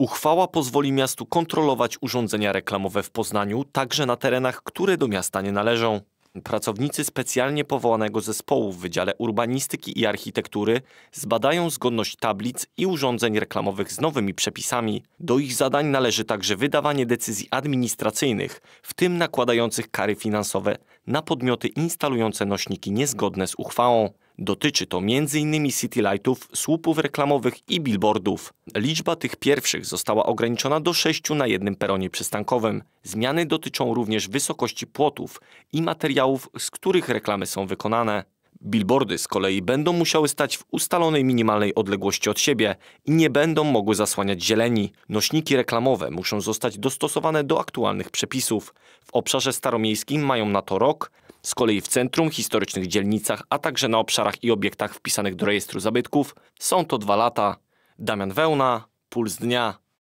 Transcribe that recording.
Uchwała pozwoli miastu kontrolować urządzenia reklamowe w Poznaniu także na terenach, które do miasta nie należą. Pracownicy specjalnie powołanego zespołu w Wydziale Urbanistyki i Architektury zbadają zgodność tablic i urządzeń reklamowych z nowymi przepisami. Do ich zadań należy także wydawanie decyzji administracyjnych, w tym nakładających kary finansowe na podmioty instalujące nośniki niezgodne z uchwałą. Dotyczy to m.in. Lightów, słupów reklamowych i billboardów. Liczba tych pierwszych została ograniczona do sześciu na jednym peronie przystankowym. Zmiany dotyczą również wysokości płotów i materiałów, z których reklamy są wykonane. Billboardy z kolei będą musiały stać w ustalonej minimalnej odległości od siebie i nie będą mogły zasłaniać zieleni. Nośniki reklamowe muszą zostać dostosowane do aktualnych przepisów. W obszarze staromiejskim mają na to rok, z kolei w centrum, historycznych dzielnicach, a także na obszarach i obiektach wpisanych do rejestru zabytków są to dwa lata. Damian Wełna, Puls Dnia.